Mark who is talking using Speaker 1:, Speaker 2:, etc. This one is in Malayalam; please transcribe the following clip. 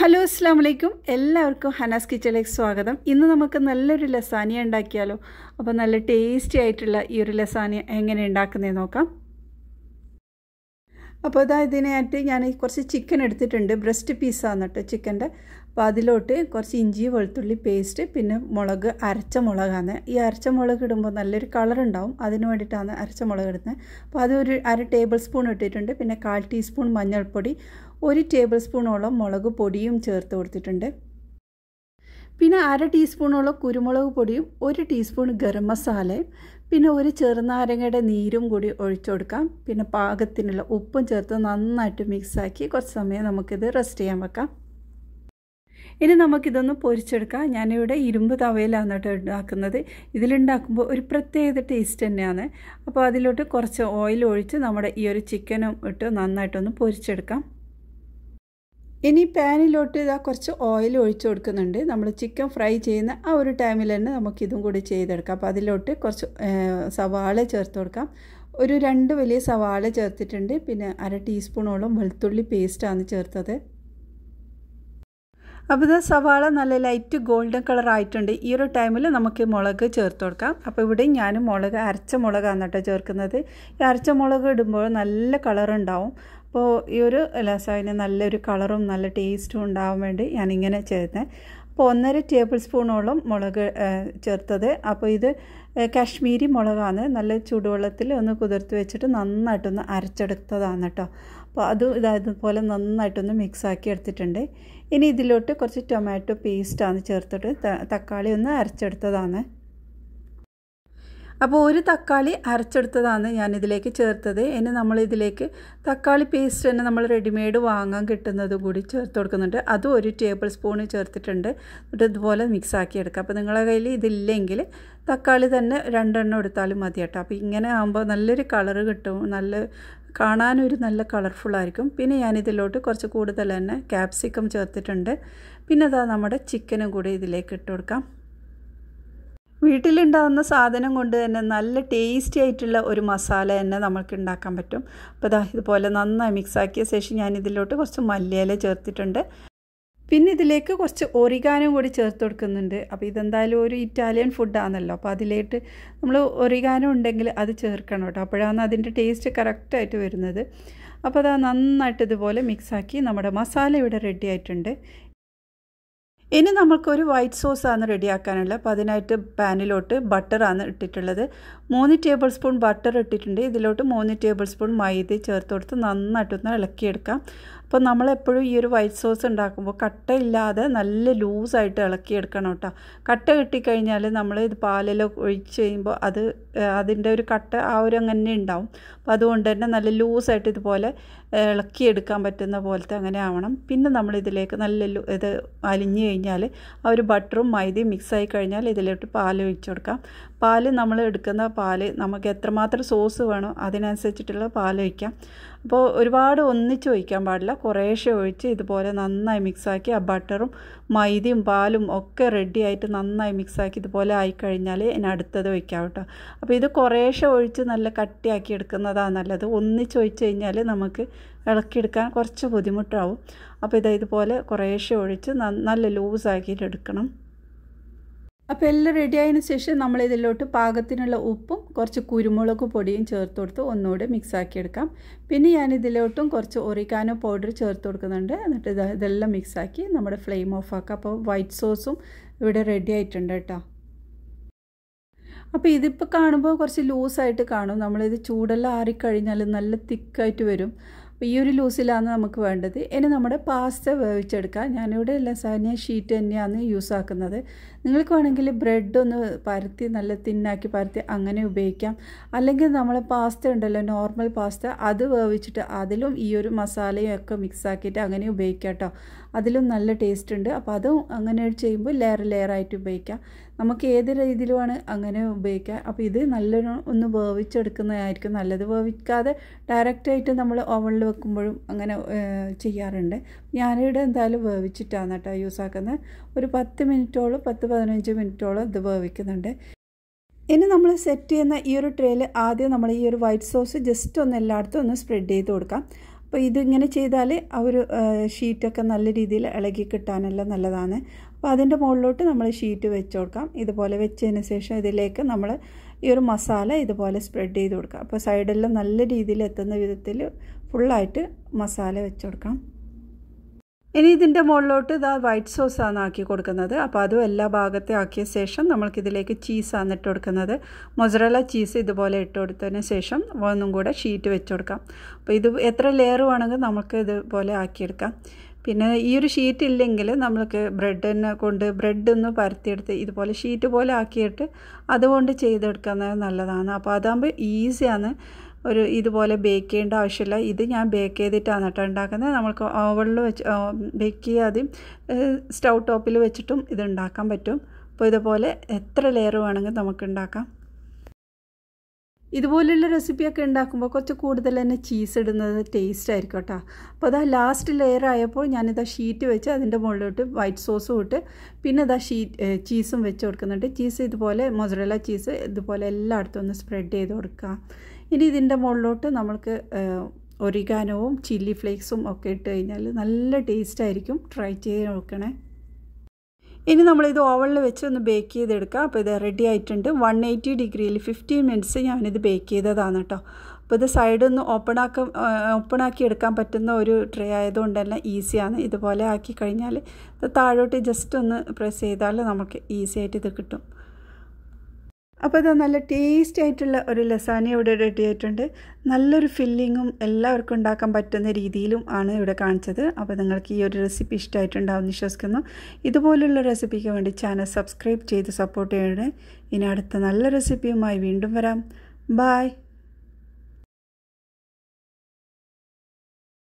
Speaker 1: ഹലോ അസ്സാം വലൈക്കും എല്ലാവർക്കും ഹനാസ് കിച്ചണിലേക്ക് സ്വാഗതം ഇന്ന് നമുക്ക് നല്ലൊരു ലസാനിയ ഉണ്ടാക്കിയാലോ അപ്പോൾ നല്ല ടേസ്റ്റി ആയിട്ടുള്ള ഈ ഒരു ലസാനിയ എങ്ങനെ ഉണ്ടാക്കുന്നത് നോക്കാം അപ്പോൾ ഇതാ ഇതിനായിട്ട് ഞാൻ കുറച്ച് ചിക്കൻ എടുത്തിട്ടുണ്ട് ബ്രസ്റ്റ് പീസാണ് കേട്ടോ ചിക്കൻ്റെ അപ്പോൾ അതിലോട്ട് കുറച്ച് ഇഞ്ചി വെളുത്തുള്ളി പേസ്റ്റ് പിന്നെ മുളക് അരച്ച മുളകാണ് ഈ അരച്ച മുളക് ഇടുമ്പോൾ നല്ലൊരു കളർ ഉണ്ടാവും അതിന് വേണ്ടിയിട്ടാണ് അരച്ച മുളക് ഇടുന്നത് അപ്പോൾ അതൊരു അര ടേബിൾ സ്പൂൺ ഇട്ടിട്ടുണ്ട് പിന്നെ കാൽ ടീസ്പൂൺ മഞ്ഞൾപ്പൊടി ഒരു ടേബിൾ സ്പൂണോളം മുളക് പൊടിയും ചേർത്ത് കൊടുത്തിട്ടുണ്ട് പിന്നെ അര ടീസ്പൂണോളം കുരുമുളക് പൊടിയും ഒരു ടീസ്പൂൺ ഗരം മസാലയും പിന്നെ ഒരു ചെറുനാരങ്ങയുടെ നീരും കൂടി ഒഴിച്ചു കൊടുക്കാം പിന്നെ പാകത്തിനുള്ള ഉപ്പും ചേർത്ത് നന്നായിട്ട് മിക്സാക്കി കുറച്ച് സമയം നമുക്കിത് റെസ്റ്റ് ചെയ്യാൻ വെക്കാം ഇനി നമുക്കിതൊന്ന് പൊരിച്ചെടുക്കാം ഞാനിവിടെ ഇരുമ്പ് തവയിലാണ് കേട്ടോ ഉണ്ടാക്കുന്നത് ഇതിലുണ്ടാക്കുമ്പോൾ ഒരു പ്രത്യേക ടേസ്റ്റ് തന്നെയാണ് അപ്പോൾ അതിലോട്ട് കുറച്ച് ഓയിൽ ഒഴിച്ച് നമ്മുടെ ഈ ഒരു ചിക്കനും ഇട്ട് നന്നായിട്ടൊന്ന് പൊരിച്ചെടുക്കാം ഇനി പാനിലോട്ട് ഇതാ കുറച്ച് ഓയിൽ ഒഴിച്ചു കൊടുക്കുന്നുണ്ട് നമ്മൾ ചിക്കൻ ഫ്രൈ ചെയ്യുന്ന ആ ഒരു ടൈമിൽ തന്നെ നമുക്കിതും കൂടി ചെയ്തെടുക്കാം അപ്പോൾ അതിലോട്ട് കുറച്ച് സവാള ചേർത്ത് കൊടുക്കാം ഒരു രണ്ട് വലിയ സവാള ചേർത്തിട്ടുണ്ട് പിന്നെ അര ടീസ്പൂണോളം വെളുത്തുള്ളി പേസ്റ്റാണ് ചേർത്തത് അപ്പോൾ ഇത് സവാള നല്ല ലൈറ്റ് ഗോൾഡൻ കളർ ആയിട്ടുണ്ട് ഈ ഒരു ടൈമിൽ നമുക്ക് മുളക് ചേർത്ത് കൊടുക്കാം അപ്പോൾ ഇവിടെ ഞാൻ മുളക് അരച്ച മുളകാണ് കേട്ടോ ചേർക്കുന്നത് ഈ അരച്ച മുളക് ഇടുമ്പോൾ നല്ല കളർ ഉണ്ടാവും അപ്പോൾ ഈ ഒരു ലസാവിന് നല്ലൊരു കളറും നല്ല ടേസ്റ്റും ഉണ്ടാവാൻ വേണ്ടി ഞാനിങ്ങനെ ചേർത്തത് അപ്പോൾ ഒന്നര ടേബിൾ സ്പൂണോളം മുളക് ചേർത്തത് അപ്പോൾ ഇത് കാശ്മീരി മുളകാണ് നല്ല ചൂടുവെള്ളത്തിൽ ഒന്ന് കുതിർത്ത് വെച്ചിട്ട് നന്നായിട്ടൊന്ന് അരച്ചെടുത്തതാണ് കേട്ടോ അപ്പോൾ അത് ഇതായതുപോലെ നന്നായിട്ടൊന്ന് മിക്സാക്കി എടുത്തിട്ടുണ്ട് ഇനി ഇതിലോട്ട് കുറച്ച് ടൊമാറ്റോ പേസ്റ്റാണ് ചേർത്തിട്ട് തക്കാളി ഒന്ന് അരച്ചെടുത്തതാണ് അപ്പോൾ ഒരു തക്കാളി അരച്ചെടുത്തതാണ് ഞാൻ ഇതിലേക്ക് ചേർത്തത് ഇനി നമ്മൾ ഇതിലേക്ക് തക്കാളി പേസ്റ്റ് തന്നെ നമ്മൾ റെഡിമെയ്ഡ് വാങ്ങാൻ കിട്ടുന്നത് കൂടി ചേർത്ത് കൊടുക്കുന്നുണ്ട് അതും ഒരു ടേബിൾ സ്പൂൺ ചേർത്തിട്ടുണ്ട് എന്നിട്ട് ഇതുപോലെ മിക്സാക്കി എടുക്കുക അപ്പോൾ നിങ്ങളുടെ കയ്യിൽ ഇതില്ലെങ്കിൽ തക്കാളി തന്നെ രണ്ടെണ്ണം എടുത്താലും മതി കേട്ടോ അപ്പോൾ ഇങ്ങനെ ആകുമ്പോൾ നല്ലൊരു കളറ് കിട്ടും നല്ല കാണാനൊരു നല്ല കളർഫുള്ളായിരിക്കും പിന്നെ ഞാനിതിലോട്ട് കുറച്ച് കൂടുതൽ തന്നെ ക്യാപ്സിക്കം ചേർത്തിട്ടുണ്ട് പിന്നെ അതാ നമ്മുടെ ചിക്കനും കൂടി ഇതിലേക്ക് ഇട്ട് കൊടുക്കാം വീട്ടിലുണ്ടാകുന്ന സാധനം കൊണ്ട് തന്നെ നല്ല ടേസ്റ്റി ആയിട്ടുള്ള ഒരു മസാല തന്നെ നമുക്ക് ഉണ്ടാക്കാൻ പറ്റും അപ്പോൾ ഇതാ ഇതുപോലെ നന്നായി മിക്സാക്കിയ ശേഷം ഞാൻ ഇതിലോട്ട് കുറച്ച് മല്ലിയില ചേർത്തിട്ടുണ്ട് പിന്നെ ഇതിലേക്ക് കുറച്ച് ഒറിഗാനും കൂടി ചേർത്ത് കൊടുക്കുന്നുണ്ട് അപ്പോൾ ഇതെന്തായാലും ഒരു ഇറ്റാലിയൻ ഫുഡാണല്ലോ അപ്പോൾ അതിലേട്ട് നമ്മൾ ഒറിഗാനോ ഉണ്ടെങ്കിൽ അത് ചേർക്കണം കേട്ടോ അപ്പോഴാണ് അതിൻ്റെ ടേസ്റ്റ് കറക്റ്റായിട്ട് വരുന്നത് അപ്പോൾ അതാ നന്നായിട്ട് ഇതുപോലെ മിക്സാക്കി നമ്മുടെ മസാല ഇവിടെ റെഡി ആയിട്ടുണ്ട് ഇനി നമുക്കൊരു വൈറ്റ് സോസ് ആണ് റെഡിയാക്കാനുള്ള അപ്പോൾ അതിനായിട്ട് പാനിലോട്ട് ബട്ടറാണ് ഇട്ടിട്ടുള്ളത് മൂന്ന് ടേബിൾ സ്പൂൺ ബട്ടർ ഇട്ടിട്ടുണ്ട് ഇതിലോട്ട് മൂന്ന് ടേബിൾ സ്പൂൺ മൈദ ചേർത്ത് കൊടുത്ത് നന്നായിട്ടൊന്ന് ഇളക്കിയെടുക്കാം അപ്പോൾ നമ്മളെപ്പോഴും ഈ ഒരു വൈറ്റ് സോസ് ഉണ്ടാക്കുമ്പോൾ കട്ടയില്ലാതെ നല്ല ലൂസായിട്ട് ഇളക്കിയെടുക്കണം കേട്ടോ കട്ട കിട്ടിക്കഴിഞ്ഞാൽ നമ്മൾ ഇത് പാലിലൊക്കെ ഒഴിച്ച് കഴിയുമ്പോൾ അത് അതിൻ്റെ ഒരു കട്ട ആ ഒരു അങ്ങനെ ഉണ്ടാവും അപ്പോൾ അതുകൊണ്ട് തന്നെ നല്ല ലൂസായിട്ട് ഇതുപോലെ ഇളക്കിയെടുക്കാൻ പറ്റുന്ന പോലത്തെ അങ്ങനെ ആവണം പിന്നെ നമ്മൾ ഇതിലേക്ക് നല്ല ഇത് അലിഞ്ഞു കഴിഞ്ഞാൽ ആ ഒരു ബട്ടറും മൈദയും മിക്സായി കഴിഞ്ഞാൽ ഇതിലോട്ട് പാൽ ഒഴിച്ചു കൊടുക്കാം പാൽ നമ്മൾ എടുക്കുന്ന പാൽ നമുക്ക് എത്രമാത്രം സോസ് വേണോ അതിനനുസരിച്ചിട്ടുള്ള പാൽ ഒഴിക്കാം അപ്പോൾ ഒരുപാട് ഒന്നിച്ച് ഒഴിക്കാൻ പാടില്ല കുറേശ്ശെ ഒഴിച്ച് ഇതുപോലെ നന്നായി മിക്സാക്കി ആ ബട്ടറും മൈദയും പാലും ഒക്കെ റെഡിയായിട്ട് നന്നായി മിക്സാക്കി ഇതുപോലെ ആയിക്കഴിഞ്ഞാൽ ഇനി അടുത്തത് ഒഴിക്കാം കേട്ടോ അപ്പോൾ ഇത് കുറേശ്ശെ ഒഴിച്ച് നല്ല കട്ടിയാക്കി എടുക്കുന്നതാണ് നല്ലത് ഒന്നിച്ച് ഒഴിച്ച് കഴിഞ്ഞാൽ നമുക്ക് ഇളക്കിയെടുക്കാൻ കുറച്ച് ബുദ്ധിമുട്ടാവും അപ്പോൾ ഇതാ ഇതുപോലെ കുറേശ്ശെ ഒഴിച്ച് നല്ല ലൂസാക്കിയിട്ട് എടുക്കണം അപ്പോൾ എല്ലാം റെഡി ആയതിനു ശേഷം നമ്മൾ ഇതിലോട്ട് പാകത്തിനുള്ള ഉപ്പും കുറച്ച് കുരുമുളക് പൊടിയും ചേർത്ത് കൊടുത്ത് ഒന്നുകൂടെ മിക്സാക്കിയെടുക്കാം പിന്നെ ഞാൻ ഇതിലോട്ടും കുറച്ച് ഒറിക്കാനോ പൗഡർ ചേർത്ത് കൊടുക്കുന്നുണ്ട് എന്നിട്ട് ഇത് ഇതെല്ലാം മിക്സാക്കി നമ്മുടെ ഫ്ലെയിം ഓഫ് ആക്കാം അപ്പോൾ വൈറ്റ് സോസും ഇവിടെ റെഡി ആയിട്ടുണ്ട് കേട്ടോ അപ്പോൾ ഇതിപ്പോൾ കാണുമ്പോൾ കുറച്ച് ലൂസായിട്ട് കാണും നമ്മളിത് ചൂടെല്ലാം ആറിക്കഴിഞ്ഞാൽ നല്ല തിക്കായിട്ട് വരും അപ്പോൾ ഈ ഒരു ലൂസിലാണ് നമുക്ക് വേണ്ടത് ഇനി നമ്മുടെ പാസ്ത വേവിച്ചെടുക്കാം ഞാനിവിടെ ലസാനിയ ഷീറ്റ് തന്നെയാണ് യൂസ് ആക്കുന്നത് നിങ്ങൾക്ക് വേണമെങ്കിൽ ബ്രെഡ് ഒന്ന് പരത്തി നല്ല തിന്നാക്കി പരത്തി അങ്ങനെ ഉപയോഗിക്കാം അല്ലെങ്കിൽ നമ്മൾ പാസ്ത ഉണ്ടല്ലോ നോർമൽ പാസ്ത അത് വേവിച്ചിട്ട് അതിലും ഈ ഒരു മസാലയും ഒക്കെ മിക്സാക്കിയിട്ട് അങ്ങനെ ഉപയോഗിക്കാം കേട്ടോ അതിലും നല്ല ടേസ്റ്റ് ഉണ്ട് അപ്പോൾ അതും അങ്ങനെ ചെയ്യുമ്പോൾ ലെയർ ലെയർ ആയിട്ട് ഉപയോഗിക്കാം നമുക്ക് ഏത് രീതിയിലുമാണ് അങ്ങനെ ഉപയോഗിക്കുക അപ്പോൾ ഇത് നല്ലൊരു ഒന്ന് വേവിച്ചെടുക്കുന്നതായിരിക്കും നല്ലത് വേവിക്കാതെ ഡയറക്റ്റായിട്ട് നമ്മൾ ഓവനിൽ വെക്കുമ്പോഴും അങ്ങനെ ചെയ്യാറുണ്ട് ഞാനിവിടെ എന്തായാലും വേവിച്ചിട്ടാണ് കേട്ടോ യൂസ് ആക്കുന്നത് ഒരു പത്ത് മിനിറ്റോളം പത്ത് പതിനഞ്ച് മിനിറ്റോളം ഇത് വേവിക്കുന്നുണ്ട് ഇനി നമ്മൾ സെറ്റ് ചെയ്യുന്ന ഈ ഒരു ട്രേയിൽ ആദ്യം നമ്മൾ ഈ ഒരു വൈറ്റ് സോസ് ജസ്റ്റ് ഒന്ന് എല്ലായിടത്തും ഒന്ന് സ്പ്രെഡ് ചെയ്ത് കൊടുക്കാം അപ്പോൾ ഇതിങ്ങനെ ചെയ്താൽ ആ ഒരു ഷീറ്റൊക്കെ നല്ല രീതിയിൽ ഇളകി കിട്ടാനെല്ലാം നല്ലതാണ് അപ്പോൾ അതിൻ്റെ മുകളിലോട്ട് നമ്മൾ ഷീറ്റ് വെച്ച് കൊടുക്കാം ഇതുപോലെ വെച്ചതിന് ശേഷം ഇതിലേക്ക് നമ്മൾ ഈ ഒരു മസാല ഇതുപോലെ സ്പ്രെഡ് ചെയ്ത് കൊടുക്കാം അപ്പോൾ സൈഡെല്ലാം നല്ല രീതിയിൽ എത്തുന്ന വിധത്തിൽ ഫുള്ളായിട്ട് മസാല വെച്ച് കൊടുക്കാം ഇനി ഇതിൻ്റെ മുകളിലോട്ട് ഇതാ വൈറ്റ് സോസാണ് ആക്കി കൊടുക്കുന്നത് അപ്പോൾ അതും എല്ലാ ഭാഗത്തെ ആക്കിയ ശേഷം നമ്മൾക്കിതിലേക്ക് ചീസാണ് ഇട്ട് കൊടുക്കുന്നത് മൊസറല ചീസ് ഇതുപോലെ ഇട്ട് കൊടുത്തതിന് ശേഷം ഒന്നും കൂടെ ഷീറ്റ് വെച്ച് കൊടുക്കാം അപ്പോൾ ഇത് എത്ര ലെയർ വേണമെങ്കിൽ നമുക്ക് ഇതുപോലെ ആക്കിയെടുക്കാം പിന്നെ ഈ ഒരു ഷീറ്റ് ഇല്ലെങ്കിൽ നമ്മൾക്ക് ബ്രെഡിനെ കൊണ്ട് ബ്രെഡ് ഒന്ന് പരത്തിയെടുത്ത് ഇതുപോലെ ഷീറ്റ് പോലെ ആക്കിയിട്ട് അതുകൊണ്ട് ചെയ്തെടുക്കുന്നത് നല്ലതാണ് അപ്പോൾ അതാകുമ്പോൾ ഈസിയാണ് ഒരു ഇതുപോലെ ബേക്ക് ചെയ്യേണ്ട ആവശ്യമില്ല ഇത് ഞാൻ ബേക്ക് ചെയ്തിട്ടാണ് കേട്ടോ ഉണ്ടാക്കുന്നത് നമ്മൾക്ക് ഓവണിൽ വെച്ച് ബേക്ക് ചെയ്യാതെ സ്റ്റൗ ടോപ്പിൽ വെച്ചിട്ടും ഇത് ഉണ്ടാക്കാൻ പറ്റും അപ്പോൾ ഇതുപോലെ എത്ര ലെയർ വേണമെങ്കിൽ നമുക്ക് ഉണ്ടാക്കാം ഇതുപോലുള്ള റെസിപ്പിയൊക്കെ ഉണ്ടാക്കുമ്പോൾ കുറച്ച് കൂടുതൽ തന്നെ ചീസ് ഇടുന്നത് ടേസ്റ്റ് ആയിരിക്കും കേട്ടോ അപ്പോൾ അതാ ലാസ്റ്റ് ലെയർ ആയപ്പോൾ ആ ഷീറ്റ് വെച്ച് അതിൻ്റെ മുകളിലോട്ട് വൈറ്റ് സോസും ഇട്ട് പിന്നെ ഇതാ ഷീറ്റ് ചീസും വെച്ച് കൊടുക്കുന്നുണ്ട് ചീസ് ഇതുപോലെ മൊസറല ചീസ് ഇതുപോലെ എല്ലായിടത്തും ഒന്ന് സ്പ്രെഡ് ചെയ്ത് കൊടുക്കുക ഇനി ഇതിൻ്റെ മുകളിലോട്ട് നമ്മൾക്ക് ഒരിഗാനവും ചില്ലി ഫ്ലേക്സും ഒക്കെ ഇട്ട് കഴിഞ്ഞാൽ നല്ല ടേസ്റ്റ് ആയിരിക്കും ട്രൈ ചെയ്ത് നോക്കണേ ഇനി നമ്മളിത് ഓവനിൽ വെച്ച് ഒന്ന് ബേക്ക് ചെയ്തെടുക്കുക അപ്പോൾ ഇത് റെഡി ആയിട്ടുണ്ട് വൺ എയ്റ്റി ഡിഗ്രിയിൽ ഫിഫ്റ്റീൻ മിനിറ്റ്സ് ഞാനിത് ബേക്ക് ചെയ്തതാണ് കേട്ടോ അപ്പോൾ ഇത് സൈഡൊന്ന് ഓപ്പൺ ആക്ക ഓപ്പൺ ആക്കി എടുക്കാൻ പറ്റുന്ന ഒരു ട്രേ ആയതുകൊണ്ട് തന്നെ ഈസിയാണ് ഇതുപോലെ ആക്കി കഴിഞ്ഞാൽ താഴോട്ട് ജസ്റ്റ് ഒന്ന് പ്രസ് ചെയ്താൽ നമുക്ക് ഈസി ആയിട്ട് ഇത് കിട്ടും അപ്പോൾ അത് നല്ല ടേസ്റ്റി ആയിട്ടുള്ള ഒരു ലസാനി ഇവിടെ റെഡി ആയിട്ടുണ്ട് നല്ലൊരു ഫില്ലിങ്ങും എല്ലാവർക്കും ഉണ്ടാക്കാൻ പറ്റുന്ന രീതിയിലും ആണ് ഇവിടെ കാണിച്ചത് അപ്പോൾ നിങ്ങൾക്ക് ഈ ഒരു റെസിപ്പി ഇഷ്ടമായിട്ടുണ്ടാവും വിശ്വസിക്കുന്നു ഇതുപോലുള്ള റെസിപ്പിക്ക് വേണ്ടി ചാനൽ സബ്സ്ക്രൈബ് ചെയ്ത് സപ്പോർട്ട് ചെയ്യണേ ഇനി അടുത്ത നല്ല റെസിപ്പിയുമായി വീണ്ടും വരാം ബായ്